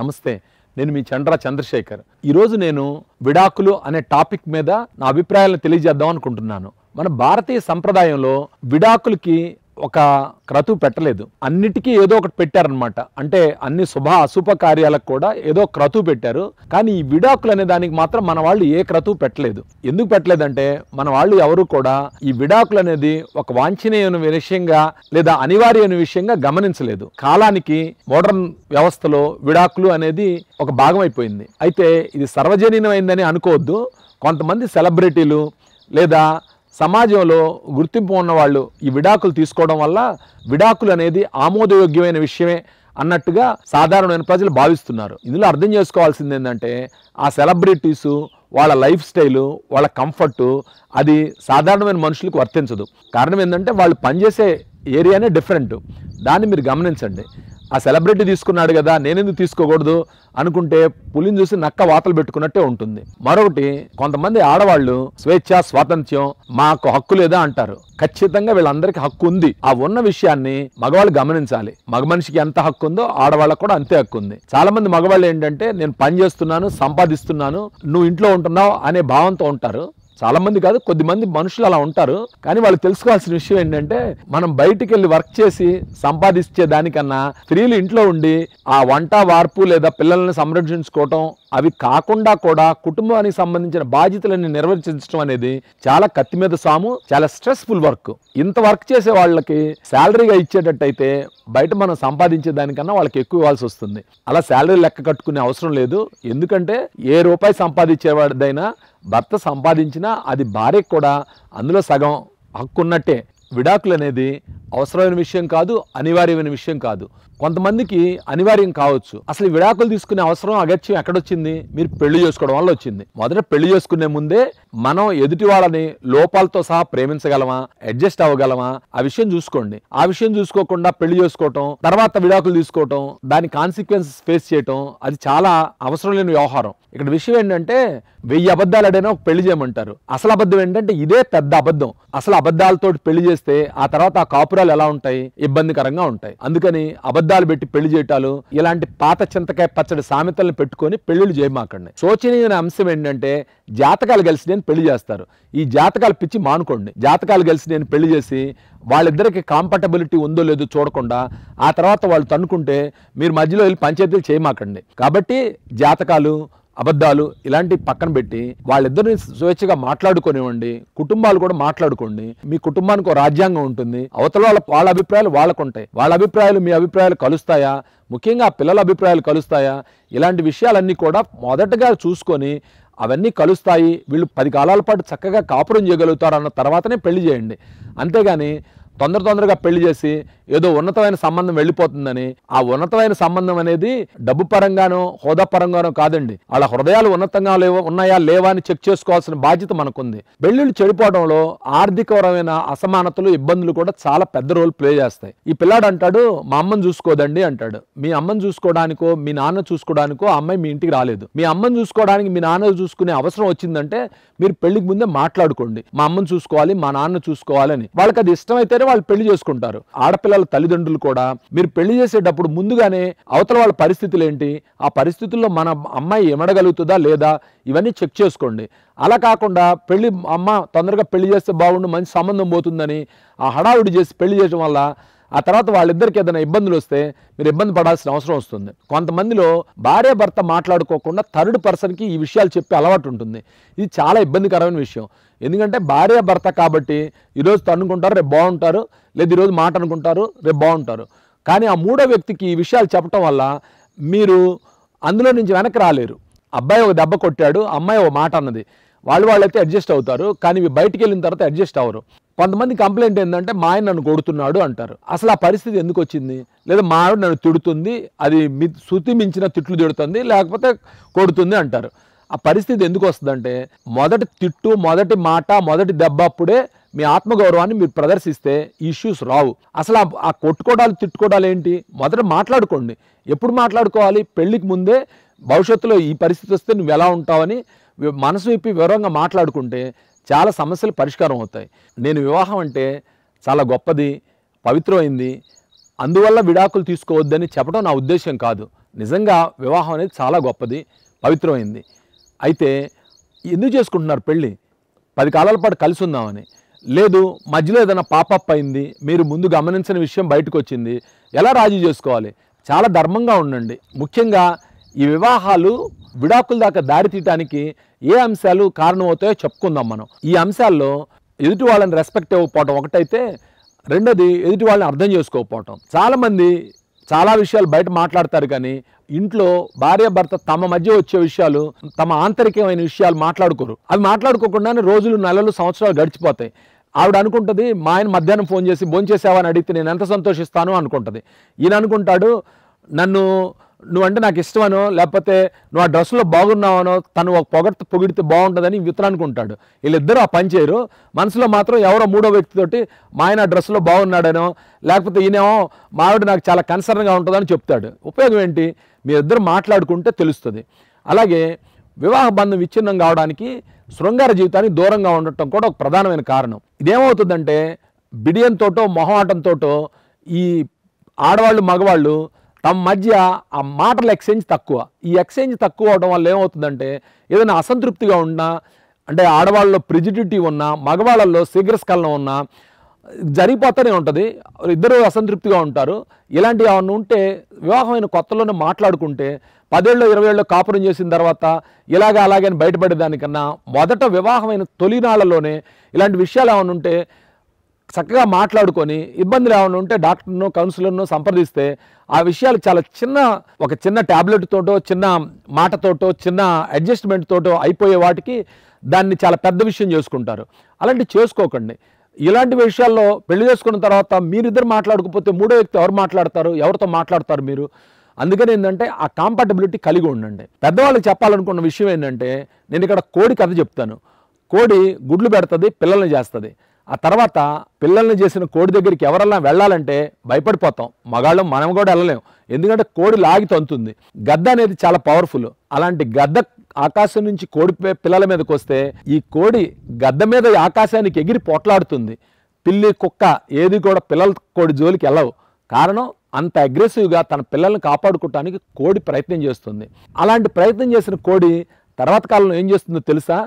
నమస్తే నేను మీ చండ్ర చంద్రశేఖర్ ఈరోజు నేను విడాకులు అనే టాపిక్ మీద నా అభిప్రాయాలను తెలియజేద్దాం అనుకుంటున్నాను మన భారతీయ సంప్రదాయంలో విడాకులకి ఒక క్రతు పెట్టలేదు అన్నిటికీ ఏదో ఒకటి పెట్టారనమాట అంటే అన్ని శుభ అశుభ కార్యాలకు కూడా ఏదో క్రతు పెట్టారు కానీ ఈ విడాకులు అనే దానికి మాత్రం మన వాళ్ళు ఏ క్రతు పెట్టలేదు ఎందుకు పెట్టలేదంటే మన వాళ్ళు ఎవరు కూడా ఈ విడాకులు అనేది ఒక వాంఛనీయమైన విషయంగా లేదా అనివార్యమైన విషయంగా గమనించలేదు కాలానికి మోడర్న్ వ్యవస్థలో విడాకులు అనేది ఒక భాగం అయిపోయింది అయితే ఇది సర్వజనీయమైందని అనుకోవద్దు కొంతమంది సెలబ్రిటీలు లేదా సమాజంలో గుర్తింపు ఉన్నవాళ్ళు ఈ విడాకులు తీసుకోవడం వల్ల విడాకులు అనేది ఆమోదయోగ్యమైన విషయమే అన్నట్టుగా సాధారణమైన ప్రజలు భావిస్తున్నారు ఇందులో అర్థం చేసుకోవాల్సింది ఏంటంటే ఆ సెలబ్రిటీసు వాళ్ళ లైఫ్ స్టైలు వాళ్ళ కంఫర్టు అది సాధారణమైన మనుషులకు వర్తించదు కారణం ఏంటంటే వాళ్ళు పనిచేసే ఏరియానే డిఫరెంట్ దాన్ని మీరు గమనించండి ఆ సెలబ్రిటీ తీసుకున్నాడు కదా నేనెందుకు తీసుకోకూడదు అనుకుంటే పులిని చూసి నక్క వాతలు పెట్టుకున్నట్టే ఉంటుంది మరొకటి కొంతమంది ఆడవాళ్ళు స్వేచ్ఛ స్వాతంత్ర్యం మాకు హక్కు లేదా అంటారు ఖచ్చితంగా వీళ్ళందరికీ హక్కు ఉంది ఆ ఉన్న విషయాన్ని మగవాళ్ళు గమనించాలి మగ మనిషికి ఎంత హక్కు ఉందో ఆడవాళ్ళకు కూడా అంతే హక్కు ఉంది చాలా మంది మగవాళ్ళు ఏంటంటే నేను పని చేస్తున్నాను సంపాదిస్తున్నాను నువ్వు ఇంట్లో ఉంటున్నావు అనే భావంతో ఉంటారు చాలామంది కాదు కొద్దిమంది మనుషులు అలా ఉంటారు కానీ వాళ్ళు తెలుసుకోవాల్సిన విషయం ఏంటంటే మనం బయటికి వెళ్ళి వర్క్ చేసి సంపాదించే దానికన్నా స్త్రీలు ఇంట్లో ఉండి ఆ వంట వార్పు లేదా పిల్లల్ని సంరక్షించుకోవటం అవి కాకుండా కూడా కుటుంబానికి సంబంధించిన బాధ్యతలన్నీ నిర్వర్తించడం అనేది చాలా కత్తి మీద సాము చాలా స్ట్రెస్ఫుల్ వర్క్ ఇంత వర్క్ చేసే వాళ్ళకి శాలరీగా ఇచ్చేటట్టయితే బయట మనం సంపాదించే దానికన్నా వాళ్ళకి ఎక్కువ ఇవ్వాల్సి వస్తుంది అలా శాలరీ లెక్క కట్టుకునే అవసరం లేదు ఎందుకంటే ఏ రూపాయి సంపాదించేవాడిదైనా భర్త సంపాదించినా అది భార్యకు కూడా అందులో సగం హక్కు ఉన్నట్టే విడాకులు అనేది అవసరమైన విషయం కాదు అనివార్యమైన విషయం కాదు కొంతమందికి అనివార్యం కావచ్చు అసలు విడాకులు తీసుకునే అవసరం అగత్యం ఎక్కడొచ్చింది మీరు పెళ్లి చేసుకోవడం వల్ల వచ్చింది మొదట పెళ్లి చేసుకునే ముందే మనం ఎదుటి వాళ్ళని లోపాలతో సహా ప్రేమించగలమా అడ్జస్ట్ అవ్వగలమా ఆ విషయం చూసుకోండి ఆ విషయం చూసుకోకుండా పెళ్లి చేసుకోవటం తర్వాత విడాకులు తీసుకోవటం దాని కాన్సిక్వెన్సెస్ ఫేస్ చేయటం అది చాలా అవసరం లేని వ్యవహారం ఇక్కడ విషయం ఏంటంటే వెయ్యి అబద్ధాలు అడైనా పెళ్లి చేయమంటారు అసలు అబద్ధం ఏంటంటే ఇదే పెద్ద అబద్ధం అసలు అబద్ధాలతో పెళ్లి చేస్తే ఆ తర్వాత ఆ కాపురాలు ఎలా ఉంటాయి ఇబ్బందికరంగా ఉంటాయి అందుకని అబద్ధం అబద్ధాలు పెట్టి పెళ్లి చేయటాలు ఇలాంటి పాత చింతకాయ పచ్చడి సామెతలను పెట్టుకొని పెళ్లిళ్ళు చేయమాకండి శోచనీయమైన అంశం ఏంటంటే జాతకాలు కలిసి నేను పెళ్లి చేస్తారు ఈ జాతకాలు పిచ్చి మానుకోండి జాతకాలు కలిసి నేను పెళ్లి చేసి వాళ్ళిద్దరికి కాంపటబిలిటీ ఉందో లేదో చూడకుండా ఆ తర్వాత వాళ్ళు తన్నుకుంటే మీరు మధ్యలో వెళ్ళి పంచాయతీలు చేయమాకండి కాబట్టి జాతకాలు అబద్ధాలు ఇలాంటి పక్కన పెట్టి వాళ్ళిద్దరిని స్వేచ్ఛగా మాట్లాడుకునివ్వండి కుటుంబాలు కూడా మాట్లాడుకోండి మీ కుటుంబానికి ఒక రాజ్యాంగం ఉంటుంది అవతల వాళ్ళ వాళ్ళ అభిప్రాయాలు వాళ్ళకు ఉంటాయి వాళ్ళ అభిప్రాయాలు మీ అభిప్రాయాలు కలుస్తాయా ముఖ్యంగా పిల్లల అభిప్రాయాలు కలుస్తాయా ఇలాంటి విషయాలన్నీ కూడా మొదటగా చూసుకొని అవన్నీ కలుస్తాయి వీళ్ళు పది కాలాల పాటు చక్కగా కాపురం చేయగలుగుతారు అన్న తర్వాతనే పెళ్లి చేయండి అంతేగాని తొందర తొందరగా పెళ్లి చేసి ఏదో ఉన్నతమైన సంబంధం వెళ్ళిపోతుందని ఆ ఉన్నతమైన సంబంధం అనేది డబ్బు పరంగానో హోదా పరంగానో కాదండి వాళ్ళ హృదయాలు ఉన్నతంగా లేవో ఉన్నాయా లేవా అని చెక్ చేసుకోవాల్సిన బాధ్యత మనకుంది పెళ్లిళ్ళు చెడిపోవడంలో ఆర్థికపరమైన అసమానతలు ఇబ్బందులు కూడా చాలా పెద్ద రోల్ ప్లే చేస్తాయి ఈ పిల్లాడు అంటాడు మా అమ్మని చూసుకోదండి అంటాడు మీ అమ్మని చూసుకోవడానికో మీ నాన్న చూసుకోవడానికో అమ్మాయి మీ ఇంటికి రాలేదు మీ అమ్మని చూసుకోవడానికి మీ నాన్న చూసుకునే అవసరం వచ్చిందంటే మీరు పెళ్లికి ముందే మాట్లాడుకోండి మా అమ్మని చూసుకోవాలి మా నాన్న చూసుకోవాలని వాళ్ళకి అది ఇష్టమైతేనే వాళ్ళు పెళ్లి చేసుకుంటారు ఆడపిల్లల తల్లిదండ్రులు కూడా మీరు పెళ్లి చేసేటప్పుడు ముందుగానే అవతల వాళ్ళ పరిస్థితులు ఏంటి ఆ పరిస్థితుల్లో మన అమ్మాయి ఎమడగలుగుతుందా లేదా ఇవన్నీ చెక్ చేసుకోండి అలా కాకుండా పెళ్లి అమ్మ తొందరగా పెళ్లి చేస్తే బాగుండు మంచి సంబంధం పోతుందని ఆ హడావుడి చేసి పెళ్లి చేయడం వల్ల ఆ తర్వాత వాళ్ళిద్దరికి ఏదైనా ఇబ్బందులు వస్తే మీరు ఇబ్బంది పడాల్సిన అవసరం వస్తుంది కొంతమందిలో భార్య భర్త మాట్లాడుకోకుండా థర్డ్ పర్సన్కి ఈ విషయాలు చెప్పే అలవాటు ఉంటుంది ఇది చాలా ఇబ్బందికరమైన విషయం ఎందుకంటే భార్య భర్త కాబట్టి ఈరోజు తన్నుకుంటారు రేపు బాగుంటారు లేదు ఈరోజు మాట అనుకుంటారు రేపు బాగుంటారు కానీ ఆ మూడో వ్యక్తికి ఈ విషయాలు చెప్పటం వల్ల మీరు అందులో నుంచి వెనక్కి రాలేరు అబ్బాయి ఒక దెబ్బ కొట్టాడు అమ్మాయి ఒక మాట అన్నది వాళ్ళు వాళ్ళైతే అడ్జస్ట్ అవుతారు కానీ బయటికి వెళ్ళిన తర్వాత అడ్జస్ట్ అవ్వరు కొంతమంది కంప్లైంట్ ఏంటంటే మా ఆయన నన్ను కొడుతున్నాడు అంటారు అసలు ఆ పరిస్థితి ఎందుకు వచ్చింది లేదా మా ఆవిడ నన్ను తిడుతుంది అది మీ శృతి మించిన తిట్లు తిడుతుంది లేకపోతే కొడుతుంది అంటారు ఆ పరిస్థితి ఎందుకు వస్తుందంటే మొదటి తిట్టు మొదటి మాట మొదటి దెబ్బ అప్పుడే మీ ఆత్మగౌరవాన్ని మీరు ప్రదర్శిస్తే ఇష్యూస్ రావు అసలు ఆ కొట్టుకోవడాలు తిట్టుకోవడాలు ఏంటి మొదట మాట్లాడుకోండి ఎప్పుడు మాట్లాడుకోవాలి పెళ్ళికి ముందే భవిష్యత్తులో ఈ పరిస్థితి వస్తే నువ్వు ఎలా ఉంటావని మనసు ఇప్పి వివరంగా మాట్లాడుకుంటే చాలా సమస్యలు పరిష్కారం అవుతాయి నేను వివాహం అంటే చాలా గొప్పది పవిత్రమైంది అందువల్ల విడాకులు తీసుకోవద్దని చెప్పడం నా ఉద్దేశం కాదు నిజంగా వివాహం అనేది చాలా గొప్పది పవిత్రమైంది అయితే ఎందుకు చేసుకుంటున్నారు పెళ్ళి పది కాలాల పాటు కలిసి ఉందామని లేదు మధ్యలో ఏదైనా పాపప్ అయింది మీరు ముందు గమనించిన విషయం బయటకు వచ్చింది ఎలా రాజీ చేసుకోవాలి చాలా ధర్మంగా ఉండండి ముఖ్యంగా ఈ వివాహాలు విడాకుల దాకా దారి తీయటానికి ఏ అంశాలు కారణమవుతాయో చెప్పుకుందాం మనం ఈ అంశాల్లో ఎదుటి వాళ్ళని రెస్పెక్ట్ అవ్వకపోవటం ఒకటైతే రెండోది ఎదుటి వాళ్ళని అర్థం చేసుకోకపోవటం చాలామంది చాలా విషయాలు బయట మాట్లాడతారు కానీ ఇంట్లో భార్య భర్త తమ మధ్య వచ్చే విషయాలు తమ ఆంతరికమైన విషయాలు మాట్లాడుకోరు అవి మాట్లాడుకోకుండానే రోజులు నెలలు సంవత్సరాలు గడిచిపోతాయి ఆవిడ అనుకుంటుంది మా ఆయన మధ్యాహ్నం ఫోన్ చేసి అని అడిగితే నేను ఎంత సంతోషిస్తాను అనుకుంటుంది ఈయన అనుకుంటాడు నన్ను నువ్వు అంటే నాకు ఇష్టమనో లేకపోతే నువ్వు ఆ డ్రెస్లో బాగున్నావనో తను ఒక పొగడ్త పొగిడితే బాగుంటుందని విత్తనానుకుంటాడు వీళ్ళిద్దరూ ఆ పని చేయరు మనసులో మాత్రం ఎవరో మూడో వ్యక్తితోటి మా ఆయన డ్రెస్లో బాగున్నాడనో లేకపోతే ఈయనేమో మావిడ నాకు చాలా కన్సర్న్గా ఉంటుందని చెప్తాడు ఉపయోగం ఏంటి మీరిద్దరు మాట్లాడుకుంటే తెలుస్తుంది అలాగే వివాహ బంధం విచ్ఛిన్నం కావడానికి శృంగార జీవితానికి దూరంగా ఉండటం కూడా ఒక ప్రధానమైన కారణం ఇదేమవుతుందంటే బిడియంతోటో మొహమాటంతోటో ఈ ఆడవాళ్ళు మగవాళ్ళు తమ మధ్య ఆ మాటల ఎక్స్చేంజ్ తక్కువ ఈ ఎక్స్చేంజ్ తక్కువ అవడం వల్ల ఏమవుతుందంటే ఏదైనా అసంతృప్తిగా ఉన్నా అంటే ఆడవాళ్ళలో ప్రిజిడిటీ ఉన్నా మగవాళ్ళల్లో శీఘ్రస్కలనం ఉన్నా జరిగిపోతూనే ఉంటుంది ఇద్దరు అసంతృప్తిగా ఉంటారు ఇలాంటివి అవన్నీ ఉంటే వివాహమైన కొత్తలోనే మాట్లాడుకుంటే పదేళ్ళు ఇరవై ఏళ్ళు కాపురం చేసిన తర్వాత ఇలాగ అలాగే బయటపడేదానికన్నా మొదట వివాహమైన తొలినాళ్లలోనే ఇలాంటి విషయాలు ఏమైనా ఉంటే చక్కగా మాట్లాడుకొని ఇబ్బంది ఏమైనా ఉంటే డాక్టర్ను కౌన్సిలర్ను సంప్రదిస్తే ఆ విషయాలు చాలా చిన్న ఒక చిన్న ట్యాబ్లెట్ తోటో చిన్న మాటతోటో చిన్న అడ్జస్ట్మెంట్ తోటో అయిపోయే వాటికి దాన్ని చాలా పెద్ద విషయం చేసుకుంటారు అలాంటివి చేసుకోకండి ఇలాంటి విషయాల్లో పెళ్లి చేసుకున్న తర్వాత మీరిద్దరు మాట్లాడకపోతే మూడో వ్యక్తి ఎవరు మాట్లాడతారు ఎవరితో మాట్లాడతారు మీరు అందుకని ఏంటంటే ఆ కాంపాటబిలిటీ కలిగి ఉండండి పెద్దవాళ్ళు చెప్పాలనుకున్న విషయం ఏంటంటే నేను ఇక్కడ కోడి కథ చెప్తాను కోడి గుడ్లు పెడుతుంది పిల్లల్ని చేస్తుంది ఆ తర్వాత పిల్లల్ని చేసిన కోడి దగ్గరికి ఎవరన్నా వెళ్ళాలంటే భయపడిపోతాం మగాళ్ళం మనం కూడా వెళ్ళలేము ఎందుకంటే కోడి లాగి తంతుంది గద్ద అనేది చాలా పవర్ఫుల్ అలాంటి గద్ద ఆకాశం నుంచి కోడి పిల్లల మీదకి వస్తే ఈ కోడి గద్ద మీద ఆకాశానికి ఎగిరి పోట్లాడుతుంది పిల్లి కుక్క ఏది కూడా పిల్లల కోడి జోలికి వెళ్ళవు కారణం అంత అగ్రెసివ్గా తన పిల్లల్ని కాపాడుకోవటానికి కోడి ప్రయత్నం చేస్తుంది అలాంటి ప్రయత్నం చేసిన కోడి తర్వాత కాలంలో ఏం చేస్తుందో తెలుసా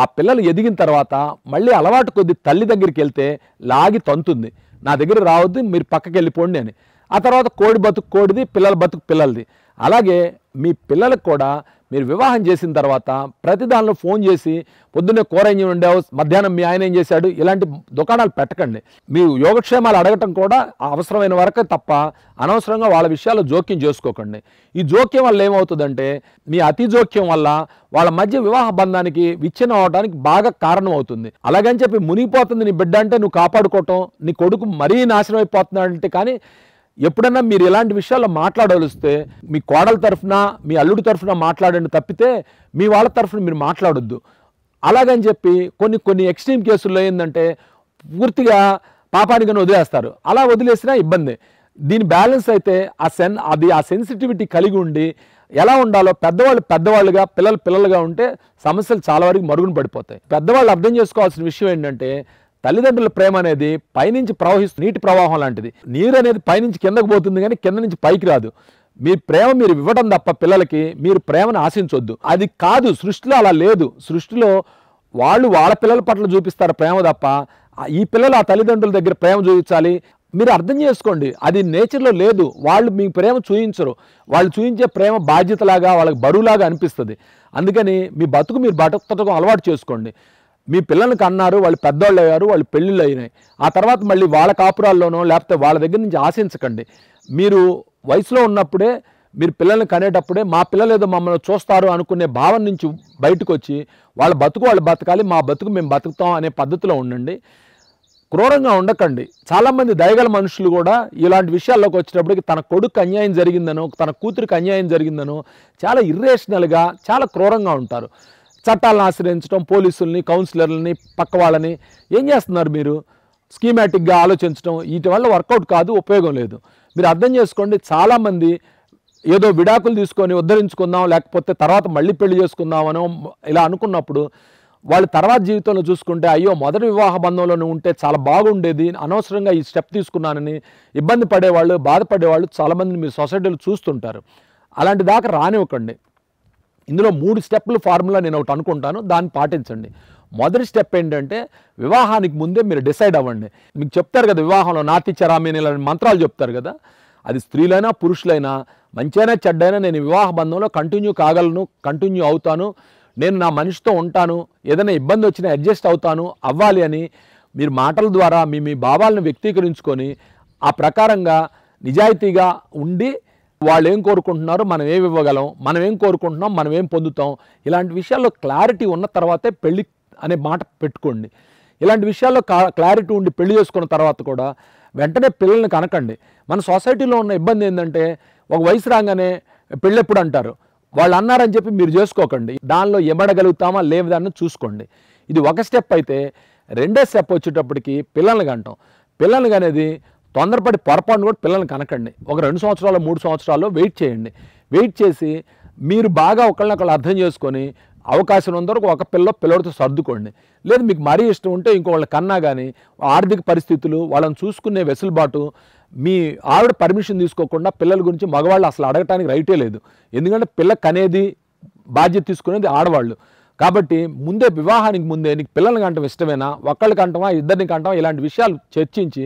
ఆ పిల్లలు ఎదిగిన తర్వాత మళ్ళీ అలవాటు కొద్ది తల్లి దగ్గరికి వెళ్తే లాగి తంతుంది నా దగ్గర రావద్దు మీరు పక్కకి వెళ్ళిపోండి అని ఆ తర్వాత కోడి బతుకు కోడిది పిల్లల బతుకు పిల్లలది అలాగే మీ పిల్లలకు కూడా మీరు వివాహం చేసిన తర్వాత ప్రతి దానిలో ఫోన్ చేసి పొద్దున్నే కూరైన్ ఉండేవు మధ్యాహ్నం మీ ఆయన ఏం చేశాడు ఇలాంటి దుకాణాలు పెట్టకండి మీ యోగక్షేమాలు అడగటం కూడా అవసరమైన వరకు తప్ప అనవసరంగా వాళ్ళ విషయాల్లో జోక్యం చేసుకోకండి ఈ జోక్యం వల్ల ఏమవుతుందంటే మీ అతి జోక్యం వల్ల వాళ్ళ మధ్య వివాహ బంధానికి విచ్ఛిన్నం అవడానికి బాగా కారణం అవుతుంది అలాగని చెప్పి మునిగిపోతుంది నీ బిడ్డ అంటే నువ్వు కాపాడుకోవటం నీ కొడుకు మరీ నాశనం అయిపోతున్నాడంటే కానీ ఎప్పుడన్నా మీరు ఇలాంటి విషయాల్లో మాట్లాడవలిస్తే మీ కోడల తరఫున మీ అల్లుడి తరఫున మాట్లాడండి తప్పితే మీ వాళ్ళ తరఫున మీరు మాట్లాడొద్దు అలాగని చెప్పి కొన్ని కొన్ని ఎక్స్ట్రీమ్ కేసుల్లో ఏంటంటే పూర్తిగా పాపానికని వదిలేస్తారు అలా వదిలేసినా ఇబ్బంది దీని బ్యాలెన్స్ అయితే ఆ సెన్ అది ఆ సెన్సిటివిటీ కలిగి ఉండి ఎలా ఉండాలో పెద్దవాళ్ళు పెద్దవాళ్ళుగా పిల్లలు పిల్లలుగా ఉంటే సమస్యలు చాలా వరకు మరుగున పడిపోతాయి పెద్దవాళ్ళు అర్థం చేసుకోవాల్సిన విషయం ఏంటంటే తల్లిదండ్రుల ప్రేమ అనేది పైనుంచి ప్రవహిస్తుంది నీటి ప్రవాహం లాంటిది నీరు అనేది పైనుంచి కిందకు పోతుంది కానీ కింద నుంచి పైకి రాదు మీ ప్రేమ మీరు ఇవ్వడం తప్ప పిల్లలకి మీరు ప్రేమను ఆశించొద్దు అది కాదు సృష్టిలో అలా లేదు సృష్టిలో వాళ్ళు వాళ్ళ పిల్లల పట్ల చూపిస్తారు ప్రేమ తప్ప ఈ పిల్లలు ఆ తల్లిదండ్రుల దగ్గర ప్రేమ చూపించాలి మీరు అర్థం చేసుకోండి అది నేచర్లో లేదు వాళ్ళు మీ ప్రేమ చూయించరు వాళ్ళు చూయించే ప్రేమ బాధ్యతలాగా వాళ్ళకి బరువులాగా అనిపిస్తుంది అందుకని మీ బతుకు మీరు బతుకు అలవాటు చేసుకోండి మీ పిల్లలకు అన్నారు వాళ్ళు పెద్దవాళ్ళు అయ్యారు వాళ్ళు పెళ్ళిళ్ళు అయినాయి ఆ తర్వాత మళ్ళీ వాళ్ళ కాపురాల్లోనో లేకపోతే వాళ్ళ దగ్గర నుంచి ఆశించకండి మీరు వయసులో ఉన్నప్పుడే మీరు పిల్లల్ని కనేటప్పుడే మా పిల్లలు ఏదో మమ్మల్ని చూస్తారు అనుకునే భావం నుంచి బయటకు వచ్చి వాళ్ళ బతుకు వాళ్ళు బతకాలి మా బతుకు మేము బతుకుతాం అనే పద్ధతిలో ఉండండి క్రూరంగా ఉండకండి చాలామంది దయగల మనుషులు కూడా ఇలాంటి విషయాల్లోకి వచ్చేటప్పటికి తన కొడుకు అన్యాయం జరిగిందనో తన కూతురికి అన్యాయం జరిగిందనో చాలా ఇర్రేషనల్గా చాలా క్రూరంగా ఉంటారు చట్టాలను ఆశ్రయించడం పోలీసుల్ని కౌన్సిలర్లని పక్క వాళ్ళని ఏం చేస్తున్నారు మీరు స్కీమాటిక్గా ఆలోచించడం వీటి వల్ల వర్కౌట్ కాదు ఉపయోగం లేదు మీరు అర్థం చేసుకోండి చాలామంది ఏదో విడాకులు తీసుకొని ఉద్ధరించుకుందాం లేకపోతే తర్వాత మళ్ళీ పెళ్లి చేసుకుందామనో ఇలా అనుకున్నప్పుడు వాళ్ళు తర్వాత జీవితంలో చూసుకుంటే అయ్యో మొదటి వివాహ బంధంలోనే ఉంటే చాలా బాగుండేది అనవసరంగా ఈ స్టెప్ తీసుకున్నానని ఇబ్బంది పడేవాళ్ళు బాధపడేవాళ్ళు చాలామందిని మీ సొసైటీలో చూస్తుంటారు అలాంటి దాకా రానివ్వకండి ఇందులో మూడు స్టెప్లు ఫార్ములా నేను ఒకటి అనుకుంటాను దాన్ని పాటించండి మొదటి స్టెప్ ఏంటంటే వివాహానికి ముందే మీరు డిసైడ్ అవ్వండి మీకు చెప్తారు కదా వివాహంలో నాతి చరామీని మంత్రాలు చెప్తారు కదా అది స్త్రీలైనా పురుషులైనా మంచైనా చెడ్డైనా నేను వివాహ బంధంలో కంటిన్యూ కాగలను కంటిన్యూ అవుతాను నేను నా మనిషితో ఉంటాను ఏదైనా ఇబ్బంది వచ్చినా అడ్జస్ట్ అవుతాను అవ్వాలి అని మీరు మాటల ద్వారా మీ మీ భావాలను వ్యక్తీకరించుకొని ఆ ప్రకారంగా నిజాయితీగా ఉండి వాళ్ళు ఏం కోరుకుంటున్నారో మనం ఏమి ఇవ్వగలం మనం ఏం కోరుకుంటున్నాం మనం ఏం పొందుతాం ఇలాంటి విషయాల్లో క్లారిటీ ఉన్న తర్వాతే పెళ్ళి అనే మాట పెట్టుకోండి ఇలాంటి విషయాల్లో క్లారిటీ ఉండి పెళ్లి చేసుకున్న తర్వాత కూడా వెంటనే పిల్లల్ని కనకండి మన సొసైటీలో ఉన్న ఇబ్బంది ఏంటంటే ఒక వయసు రాగానే పెళ్ళెప్పుడు అంటారు వాళ్ళు అన్నారని చెప్పి మీరు చేసుకోకండి దానిలో ఎమడగలుగుతామా లేదాన్ని చూసుకోండి ఇది ఒక స్టెప్ అయితే రెండే స్టెప్ వచ్చేటప్పటికి పిల్లల్ని కంటాం పిల్లలకి అనేది తొందరపడి పొరపాటును కూడా పిల్లల్ని కనకండి ఒక రెండు సంవత్సరాలు మూడు సంవత్సరాల్లో వెయిట్ చేయండి వెయిట్ చేసి మీరు బాగా ఒకళ్ళనొకళ్ళు అర్థం చేసుకొని అవకాశం ఉన్నంతవరకు ఒక పిల్ల పిల్లడితో సర్దుకోండి లేదు మీకు మరీ ఇష్టం ఉంటే వాళ్ళకి కన్నా కానీ ఆర్థిక పరిస్థితులు వాళ్ళని చూసుకునే వెసులుబాటు మీ ఆవిడ పర్మిషన్ తీసుకోకుండా పిల్లల గురించి మగవాళ్ళు అసలు అడగటానికి రైటే లేదు ఎందుకంటే పిల్ల కనేది బాధ్యత తీసుకునేది ఆడవాళ్ళు కాబట్టి ముందే వివాహానికి ముందే నీకు పిల్లల్ని అంటాం ఇష్టమేనా ఒక్కళ్ళకి కంటమా ఇద్దరిని కంటమా ఇలాంటి విషయాలు చర్చించి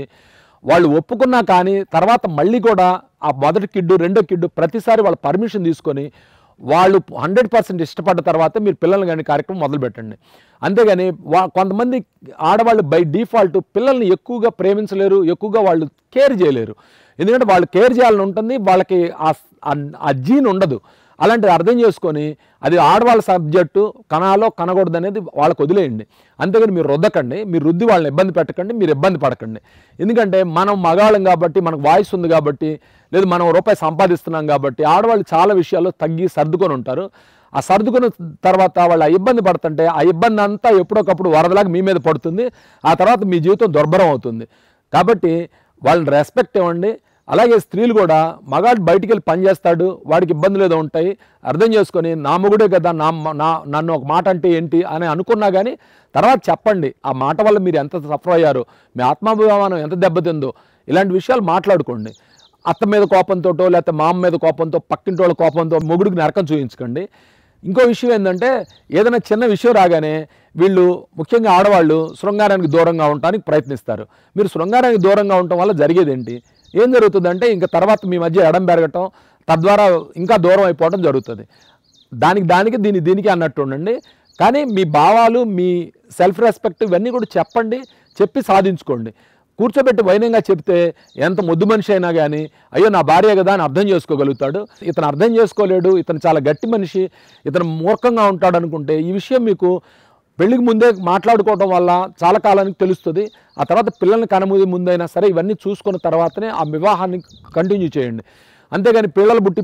వాళ్ళు ఒప్పుకున్నా కానీ తర్వాత మళ్ళీ కూడా ఆ మొదటి కిడ్డు రెండో కిడ్డు ప్రతిసారి వాళ్ళ పర్మిషన్ తీసుకొని వాళ్ళు హండ్రెడ్ పర్సెంట్ ఇష్టపడ్డ తర్వాత మీరు పిల్లల్ని కానీ కార్యక్రమం మొదలు పెట్టండి అంతేగాని వా కొంతమంది ఆడవాళ్ళు బై డిఫాల్ట్ పిల్లల్ని ఎక్కువగా ప్రేమించలేరు ఎక్కువగా వాళ్ళు కేర్ చేయలేరు ఎందుకంటే వాళ్ళు కేర్ చేయాలని ఉంటుంది వాళ్ళకి ఆ జీన్ ఉండదు అలాంటిది అర్థం చేసుకొని అది ఆడవాళ్ళ సబ్జెక్టు కనాలో కనకూడదు అనేది వాళ్ళకి వదిలేయండి అంతేగాని మీరు రుద్దకండి మీరు రుద్ది వాళ్ళని ఇబ్బంది పెట్టకండి మీరు ఇబ్బంది పడకండి ఎందుకంటే మనం మగాళ్ళం కాబట్టి మనకు వాయిస్ ఉంది కాబట్టి లేదు మనం రూపాయి సంపాదిస్తున్నాం కాబట్టి ఆడవాళ్ళు చాలా విషయాల్లో తగ్గి సర్దుకొని ఉంటారు ఆ సర్దుకున్న తర్వాత వాళ్ళు ఆ ఇబ్బంది పడుతుంటే ఆ ఇబ్బంది అంతా ఎప్పుడొకప్పుడు వరదలాగా మీ మీద పడుతుంది ఆ తర్వాత మీ జీవితం దుర్భరం అవుతుంది కాబట్టి వాళ్ళని రెస్పెక్ట్ ఇవ్వండి అలాగే స్త్రీలు కూడా మగాడు బయటికి వెళ్ళి పనిచేస్తాడు వాడికి ఇబ్బందులు ఏదో ఉంటాయి అర్థం చేసుకొని నా మొగుడే కదా నా నా నన్ను ఒక మాట అంటే ఏంటి అని అనుకున్నా కానీ తర్వాత చెప్పండి ఆ మాట వల్ల మీరు ఎంత సఫర్ అయ్యారు మీ ఆత్మాభిమానం ఎంత దెబ్బతిందో ఇలాంటి విషయాలు మాట్లాడుకోండి అత్త మీద కోపంతో లేకపోతే మామ మీద కోపంతో పక్కింటి వాళ్ళ కోపంతో మొగుడికి నరకం చూపించుకోండి ఇంకో విషయం ఏంటంటే ఏదైనా చిన్న విషయం రాగానే వీళ్ళు ముఖ్యంగా ఆడవాళ్ళు శృంగారానికి దూరంగా ఉండటానికి ప్రయత్నిస్తారు మీరు శృంగారానికి దూరంగా ఉండటం వల్ల జరిగేదేంటి ఏం జరుగుతుందంటే ఇంకా తర్వాత మీ మధ్య ఎడం పెరగటం తద్వారా ఇంకా దూరం అయిపోవడం జరుగుతుంది దానికి దానికి దీని దీనికి అన్నట్టు ఉండండి కానీ మీ భావాలు మీ సెల్ఫ్ రెస్పెక్ట్ ఇవన్నీ కూడా చెప్పండి చెప్పి సాధించుకోండి కూర్చోబెట్టి వైనంగా చెప్తే ఎంత ముద్దు మనిషి అయినా కానీ అయ్యో నా భార్య కదా అని అర్థం చేసుకోగలుగుతాడు ఇతను అర్థం చేసుకోలేడు ఇతను చాలా గట్టి మనిషి ఇతను మూర్ఖంగా ఉంటాడు అనుకుంటే ఈ విషయం మీకు పెళ్లికి ముందే మాట్లాడుకోవడం వల్ల చాలా కాలానికి తెలుస్తుంది ఆ తర్వాత పిల్లల్ని కనముందు ముందైనా సరే ఇవన్నీ చూసుకున్న తర్వాతనే ఆ వివాహాన్ని కంటిన్యూ చేయండి అంతేగాని పిల్లలు పుట్టి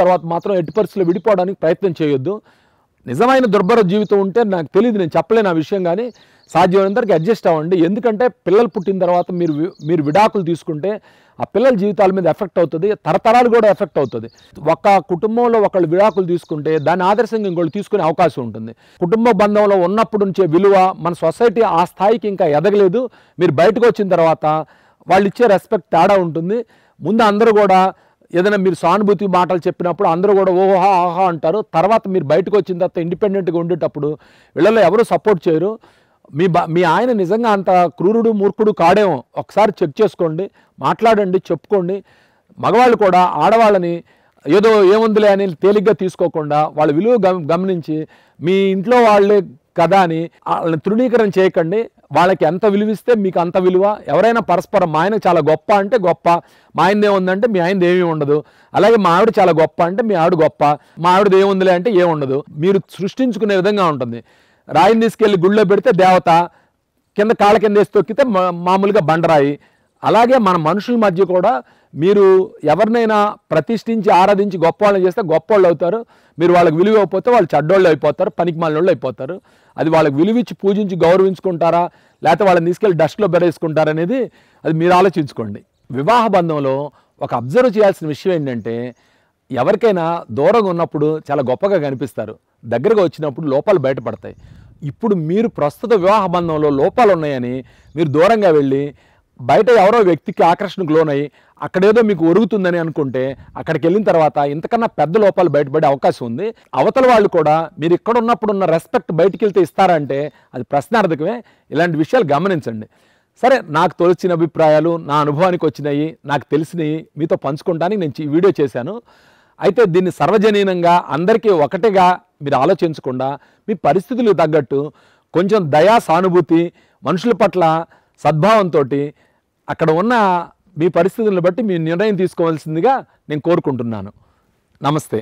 తర్వాత మాత్రం ఎట్టి పరిస్థితులు విడిపోవడానికి ప్రయత్నం చేయొద్దు నిజమైన దుర్భర జీవితం ఉంటే నాకు తెలియదు నేను చెప్పలేను ఆ విషయం కానీ సాధ్యమైనంతవరకు అడ్జస్ట్ అవ్వండి ఎందుకంటే పిల్లలు పుట్టిన తర్వాత మీరు మీరు విడాకులు తీసుకుంటే ఆ పిల్లల జీవితాల మీద ఎఫెక్ట్ అవుతుంది తరతరాలు కూడా ఎఫెక్ట్ అవుతుంది ఒక కుటుంబంలో ఒకళ్ళు విడాకులు తీసుకుంటే దాని ఆదర్శంగా ఇంకోళ్ళు తీసుకునే అవకాశం ఉంటుంది కుటుంబ బంధంలో ఉన్నప్పుడు నుంచే విలువ మన సొసైటీ ఆ స్థాయికి ఇంకా ఎదగలేదు మీరు బయటకు వచ్చిన తర్వాత వాళ్ళు ఇచ్చే రెస్పెక్ట్ తేడా ఉంటుంది ముందు అందరూ కూడా ఏదైనా మీరు సానుభూతి మాటలు చెప్పినప్పుడు అందరూ కూడా ఓహా ఆహా అంటారు తర్వాత మీరు బయటకు వచ్చిన తర్వాత ఇండిపెండెంట్గా ఉండేటప్పుడు వీళ్ళలో ఎవరు సపోర్ట్ చేయరు మీ మీ ఆయన నిజంగా అంత క్రూరుడు మూర్ఖుడు కాడేమో ఒకసారి చెక్ చేసుకోండి మాట్లాడండి చెప్పుకోండి మగవాళ్ళు కూడా ఆడవాళ్ళని ఏదో ఏముందిలే అని తేలిగ్గా తీసుకోకుండా వాళ్ళ విలువ గమనించి మీ ఇంట్లో వాళ్ళే కదా అని వాళ్ళని తృణీకరణ చేయకండి వాళ్ళకి ఎంత విలువిస్తే మీకు అంత విలువ ఎవరైనా పరస్పరం మా ఆయన చాలా గొప్ప అంటే గొప్ప మా ఆయనది ఏముందంటే మీ ఆయనది ఏమీ ఉండదు అలాగే మా ఆవిడ చాలా గొప్ప అంటే మీ ఆవిడ గొప్ప మా ఆవిడది ఏముందిలే అంటే ఏముండదు మీరు సృష్టించుకునే విధంగా ఉంటుంది రాయిని తీసుకెళ్లి గుళ్ళో పెడితే దేవత కింద కాళ్ళ కింద వేసి తొక్కితే మామూలుగా బండరాయి అలాగే మన మనుషుల మధ్య కూడా మీరు ఎవరినైనా ప్రతిష్ఠించి ఆరాధించి గొప్పవాళ్ళని చేస్తే గొప్పవాళ్ళు అవుతారు మీరు వాళ్ళకి విలువ అయిపోతే వాళ్ళు చెడ్డోళ్ళు అయిపోతారు పనికి మాలినోళ్ళు అయిపోతారు అది వాళ్ళకి విలువించి పూజించి గౌరవించుకుంటారా లేకపోతే వాళ్ళని తీసుకెళ్ళి డస్ట్లో బెడేసుకుంటారా అనేది అది మీరు ఆలోచించుకోండి వివాహ బంధంలో ఒక అబ్జర్వ్ చేయాల్సిన విషయం ఏంటంటే ఎవరికైనా దూరంగా ఉన్నప్పుడు చాలా గొప్పగా కనిపిస్తారు దగ్గరగా వచ్చినప్పుడు లోపాలు బయటపడతాయి ఇప్పుడు మీరు ప్రస్తుత వివాహ బంధంలో లోపాలు ఉన్నాయని మీరు దూరంగా వెళ్ళి బయట ఎవరో వ్యక్తికి ఆకర్షణకు లోనై అక్కడేదో మీకు ఒరుగుతుందని అనుకుంటే అక్కడికి వెళ్ళిన తర్వాత ఇంతకన్నా పెద్ద లోపాలు బయటపడే అవకాశం ఉంది అవతల వాళ్ళు కూడా మీరు ఇక్కడ ఉన్నప్పుడు ఉన్న రెస్పెక్ట్ బయటికి వెళ్తే ఇస్తారంటే అది ప్రశ్నార్థకమే ఇలాంటి విషయాలు గమనించండి సరే నాకు తోచిన అభిప్రాయాలు నా అనుభవానికి వచ్చినాయి నాకు తెలిసినవి మీతో పంచుకుంటానికి నేను ఈ వీడియో చేశాను అయితే దీన్ని సర్వజనీనంగా అందరికీ ఒకటిగా మీరు ఆలోచించకుండా మీ పరిస్థితులకు తగ్గట్టు కొంచెం దయా సానుభూతి మనుషుల పట్ల సద్భావంతో అక్కడ ఉన్న మీ పరిస్థితులను బట్టి మీ నిర్ణయం తీసుకోవాల్సిందిగా నేను కోరుకుంటున్నాను నమస్తే